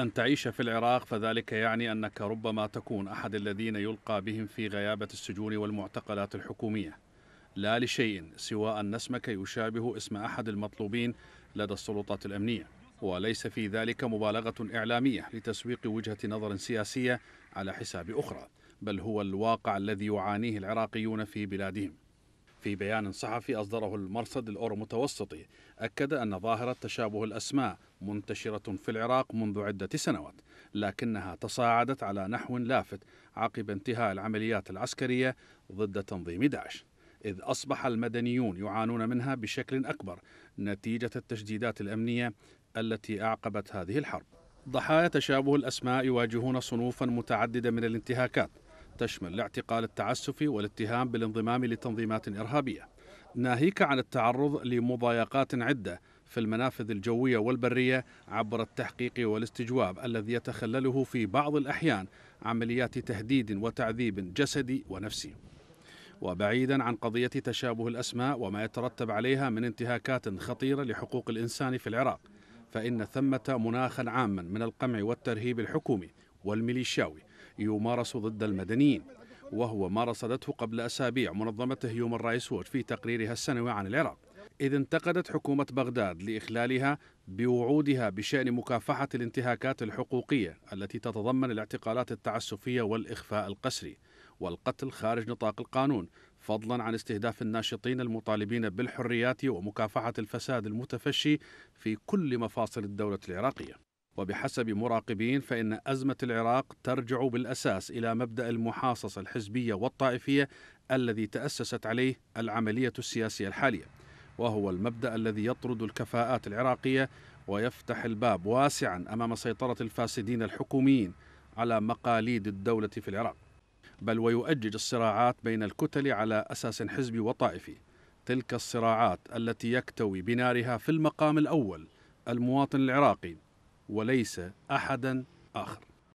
أن تعيش في العراق فذلك يعني أنك ربما تكون أحد الذين يلقى بهم في غيابة السجون والمعتقلات الحكومية لا لشيء سوى أن اسمك يشابه اسم أحد المطلوبين لدى السلطات الأمنية وليس في ذلك مبالغة إعلامية لتسويق وجهة نظر سياسية على حساب أخرى بل هو الواقع الذي يعانيه العراقيون في بلادهم في بيان صحفي أصدره المرصد الأورو متوسطي أكد أن ظاهرة تشابه الأسماء منتشرة في العراق منذ عدة سنوات لكنها تصاعدت على نحو لافت عقب انتهاء العمليات العسكرية ضد تنظيم داعش إذ أصبح المدنيون يعانون منها بشكل أكبر نتيجة التشديدات الأمنية التي أعقبت هذه الحرب ضحايا تشابه الأسماء يواجهون صنوفا متعددة من الانتهاكات تشمل الاعتقال التعسفي والاتهام بالانضمام لتنظيمات إرهابية ناهيك عن التعرض لمضايقات عدة في المنافذ الجوية والبرية عبر التحقيق والاستجواب الذي يتخلله في بعض الأحيان عمليات تهديد وتعذيب جسدي ونفسي وبعيدا عن قضية تشابه الأسماء وما يترتب عليها من انتهاكات خطيرة لحقوق الإنسان في العراق فإن ثمة مناخا عاما من القمع والترهيب الحكومي والميليشياوي يمارس ضد المدنيين وهو ما رصدته قبل أسابيع منظمة هيومن رايس ووتش في تقريرها السنوي عن العراق إذ انتقدت حكومة بغداد لإخلالها بوعودها بشأن مكافحة الانتهاكات الحقوقية التي تتضمن الاعتقالات التعسفية والإخفاء القسري والقتل خارج نطاق القانون فضلا عن استهداف الناشطين المطالبين بالحريات ومكافحة الفساد المتفشي في كل مفاصل الدولة العراقية وبحسب مراقبين فإن أزمة العراق ترجع بالأساس إلى مبدأ المحاصصة الحزبية والطائفية الذي تأسست عليه العملية السياسية الحالية وهو المبدأ الذي يطرد الكفاءات العراقية ويفتح الباب واسعا أمام سيطرة الفاسدين الحكوميين على مقاليد الدولة في العراق بل ويؤجج الصراعات بين الكتل على أساس حزبي وطائفي تلك الصراعات التي يكتوي بنارها في المقام الأول المواطن العراقي وليس احدا اخر